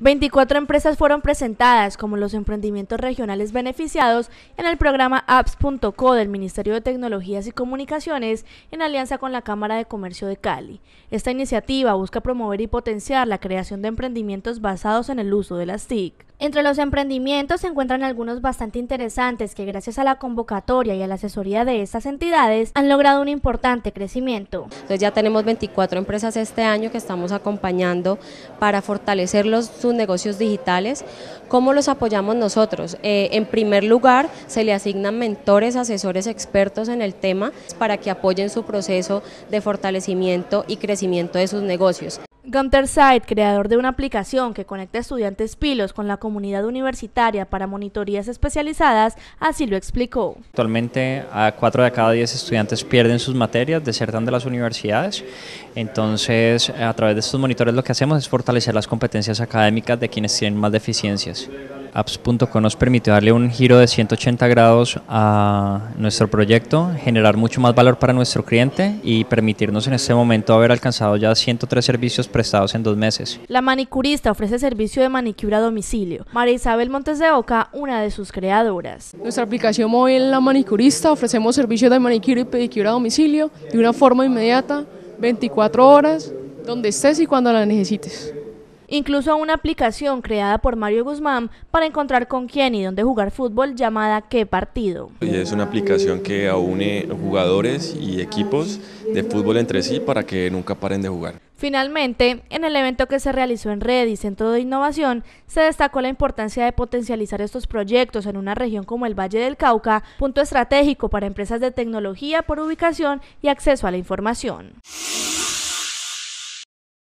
24 empresas fueron presentadas como los emprendimientos regionales beneficiados en el programa apps.co del Ministerio de Tecnologías y Comunicaciones en alianza con la Cámara de Comercio de Cali. Esta iniciativa busca promover y potenciar la creación de emprendimientos basados en el uso de las TIC. Entre los emprendimientos se encuentran algunos bastante interesantes que gracias a la convocatoria y a la asesoría de estas entidades han logrado un importante crecimiento. Entonces ya tenemos 24 empresas este año que estamos acompañando para fortalecer sus negocios digitales. ¿Cómo los apoyamos nosotros? Eh, en primer lugar, se le asignan mentores, asesores expertos en el tema para que apoyen su proceso de fortalecimiento y crecimiento de sus negocios. Gunter Said, creador de una aplicación que conecta estudiantes pilos con la comunidad universitaria para monitorías especializadas, así lo explicó. Actualmente, a 4 de cada 10 estudiantes pierden sus materias, desertan de las universidades. Entonces, a través de estos monitores lo que hacemos es fortalecer las competencias académicas de quienes tienen más deficiencias apps.co nos permitió darle un giro de 180 grados a nuestro proyecto, generar mucho más valor para nuestro cliente y permitirnos en este momento haber alcanzado ya 103 servicios prestados en dos meses. La manicurista ofrece servicio de manicura a domicilio. María Isabel Montes de Oca, una de sus creadoras. Nuestra aplicación móvil La Manicurista ofrecemos servicio de manicura y pedicura a domicilio de una forma inmediata, 24 horas, donde estés y cuando la necesites incluso a una aplicación creada por Mario Guzmán para encontrar con quién y dónde jugar fútbol llamada Qué Partido. es una aplicación que aúne jugadores y equipos de fútbol entre sí para que nunca paren de jugar. Finalmente, en el evento que se realizó en Red y Centro de Innovación, se destacó la importancia de potencializar estos proyectos en una región como el Valle del Cauca, punto estratégico para empresas de tecnología por ubicación y acceso a la información.